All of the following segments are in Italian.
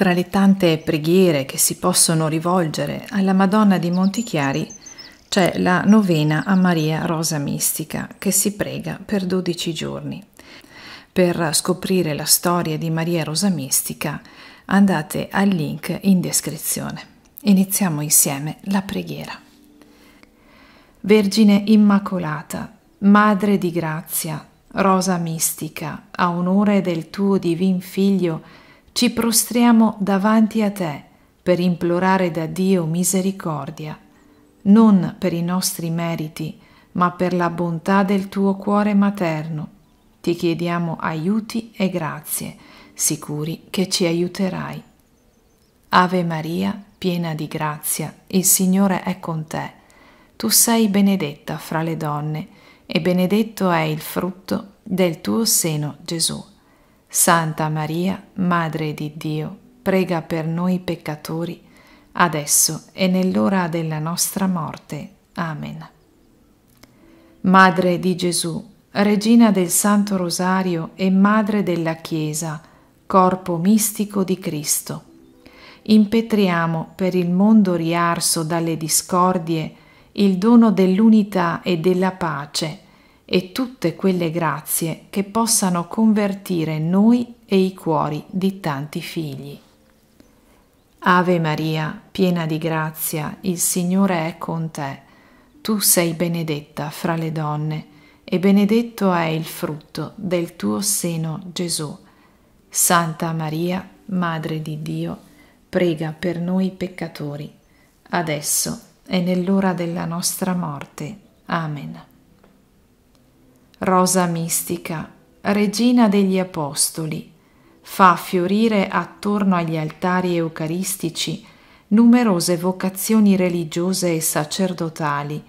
Tra le tante preghiere che si possono rivolgere alla Madonna di Montichiari c'è la novena a Maria Rosa Mistica che si prega per 12 giorni. Per scoprire la storia di Maria Rosa Mistica andate al link in descrizione. Iniziamo insieme la preghiera. Vergine Immacolata, Madre di Grazia, Rosa Mistica, a onore del tuo divin Figlio, ci prostriamo davanti a te per implorare da Dio misericordia, non per i nostri meriti, ma per la bontà del tuo cuore materno. Ti chiediamo aiuti e grazie, sicuri che ci aiuterai. Ave Maria, piena di grazia, il Signore è con te. Tu sei benedetta fra le donne, e benedetto è il frutto del tuo seno, Gesù. Santa Maria, Madre di Dio, prega per noi peccatori, adesso e nell'ora della nostra morte. Amen. Madre di Gesù, Regina del Santo Rosario e Madre della Chiesa, corpo mistico di Cristo, impetriamo per il mondo riarso dalle discordie il dono dell'unità e della pace e tutte quelle grazie che possano convertire noi e i cuori di tanti figli. Ave Maria, piena di grazia, il Signore è con te. Tu sei benedetta fra le donne e benedetto è il frutto del tuo seno Gesù. Santa Maria, Madre di Dio, prega per noi peccatori, adesso e nell'ora della nostra morte. Amen rosa mistica, regina degli apostoli, fa fiorire attorno agli altari eucaristici numerose vocazioni religiose e sacerdotali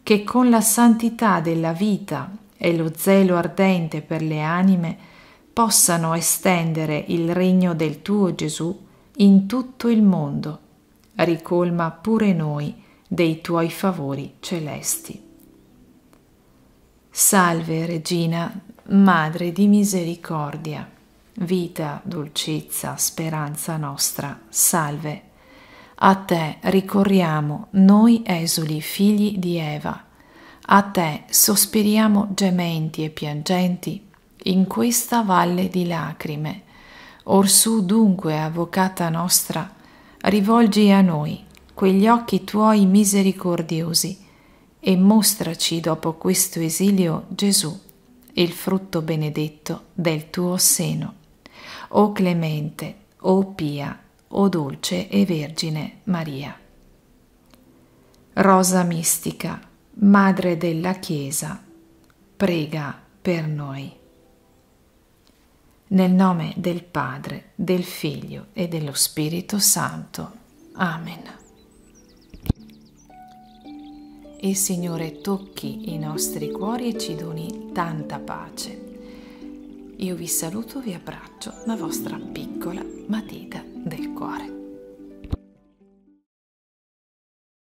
che con la santità della vita e lo zelo ardente per le anime possano estendere il regno del tuo Gesù in tutto il mondo. Ricolma pure noi dei tuoi favori celesti. Salve Regina, Madre di misericordia, vita, dolcezza, speranza nostra, salve. A te ricorriamo, noi esuli figli di Eva. A te sospiriamo gementi e piangenti in questa valle di lacrime. Orsù dunque, avvocata nostra, rivolgi a noi quegli occhi tuoi misericordiosi e mostraci dopo questo esilio Gesù, il frutto benedetto del tuo seno. O clemente, o pia, o dolce e vergine Maria. Rosa mistica, Madre della Chiesa, prega per noi. Nel nome del Padre, del Figlio e dello Spirito Santo. Amen. E Signore tocchi i nostri cuori e ci doni tanta pace. Io vi saluto, vi abbraccio, la vostra piccola matita del cuore.